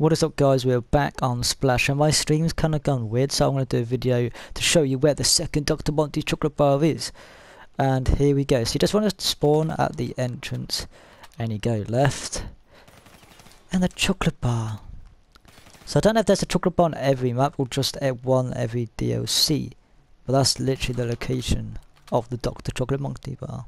What is up guys, we're back on Splash and my stream's kinda gone weird so I'm gonna do a video to show you where the second Dr. Monty chocolate bar is. And here we go, so you just want to spawn at the entrance and you go left and the chocolate bar. So I don't know if there's a chocolate bar on every map or just at one every DLC, but that's literally the location of the Dr. Chocolate Monkey bar.